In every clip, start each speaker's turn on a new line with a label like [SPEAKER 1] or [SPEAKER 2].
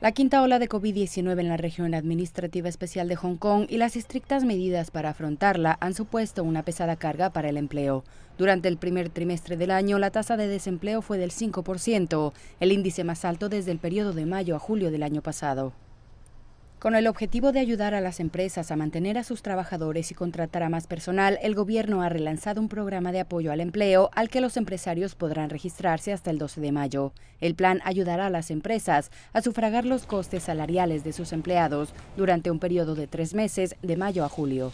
[SPEAKER 1] La quinta ola de COVID-19 en la región administrativa especial de Hong Kong y las estrictas medidas para afrontarla han supuesto una pesada carga para el empleo. Durante el primer trimestre del año, la tasa de desempleo fue del 5%, el índice más alto desde el periodo de mayo a julio del año pasado. Con el objetivo de ayudar a las empresas a mantener a sus trabajadores y contratar a más personal, el gobierno ha relanzado un programa de apoyo al empleo al que los empresarios podrán registrarse hasta el 12 de mayo. El plan ayudará a las empresas a sufragar los costes salariales de sus empleados durante un periodo de tres meses, de mayo a julio.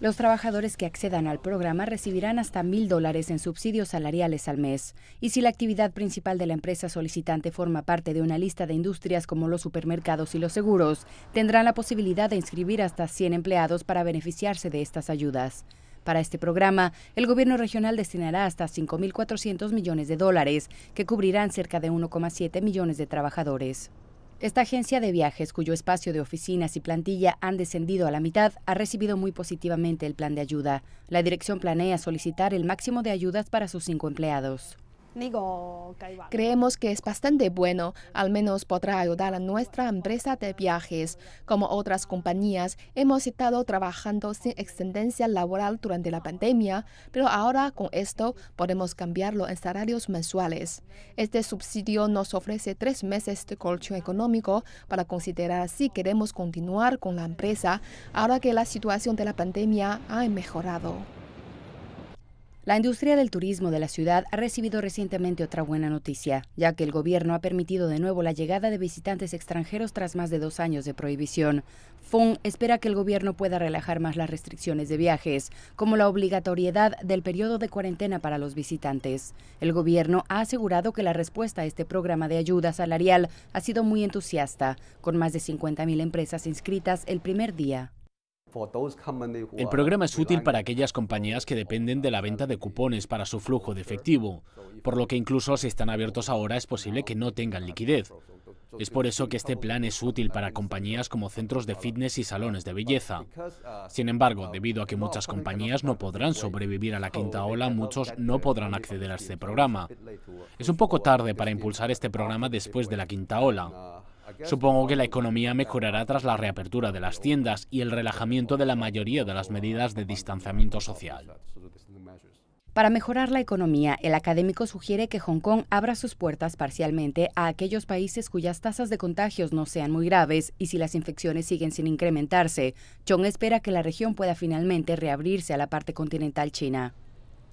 [SPEAKER 1] Los trabajadores que accedan al programa recibirán hasta mil dólares en subsidios salariales al mes. Y si la actividad principal de la empresa solicitante forma parte de una lista de industrias como los supermercados y los seguros, tendrán la posibilidad de inscribir hasta 100 empleados para beneficiarse de estas ayudas. Para este programa, el gobierno regional destinará hasta 5.400 millones de dólares, que cubrirán cerca de 1,7 millones de trabajadores. Esta agencia de viajes, cuyo espacio de oficinas y plantilla han descendido a la mitad, ha recibido muy positivamente el plan de ayuda. La dirección planea solicitar el máximo de ayudas para sus cinco empleados. Creemos
[SPEAKER 2] que es bastante bueno, al menos podrá ayudar a nuestra empresa de viajes. Como otras compañías, hemos estado trabajando sin extendencia laboral durante la pandemia, pero ahora con esto podemos cambiarlo en salarios mensuales. Este subsidio nos ofrece tres meses de colchón económico para considerar si queremos continuar con la empresa ahora que
[SPEAKER 1] la situación de la pandemia ha mejorado. La industria del turismo de la ciudad ha recibido recientemente otra buena noticia, ya que el gobierno ha permitido de nuevo la llegada de visitantes extranjeros tras más de dos años de prohibición. Fung espera que el gobierno pueda relajar más las restricciones de viajes, como la obligatoriedad del periodo de cuarentena para los visitantes. El gobierno ha asegurado que la respuesta a este programa de ayuda salarial ha sido muy entusiasta, con más de 50.000 empresas inscritas el primer día.
[SPEAKER 3] El programa es útil para aquellas compañías que dependen de la venta de cupones para su flujo de efectivo, por lo que incluso si están abiertos ahora es posible que no tengan liquidez. Es por eso que este plan es útil para compañías como centros de fitness y salones de belleza. Sin embargo, debido a que muchas compañías no podrán sobrevivir a la quinta ola, muchos no podrán acceder a este programa. Es un poco tarde para impulsar este programa después de la quinta ola. Supongo que la economía mejorará tras la reapertura de las tiendas y el relajamiento de la mayoría de las medidas de distanciamiento social.
[SPEAKER 1] Para mejorar la economía, el académico sugiere que Hong Kong abra sus puertas parcialmente a aquellos países cuyas tasas de contagios no sean muy graves y si las infecciones siguen sin incrementarse. Chong espera que la región pueda finalmente reabrirse a la parte continental china.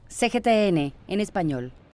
[SPEAKER 1] CGTN, en español.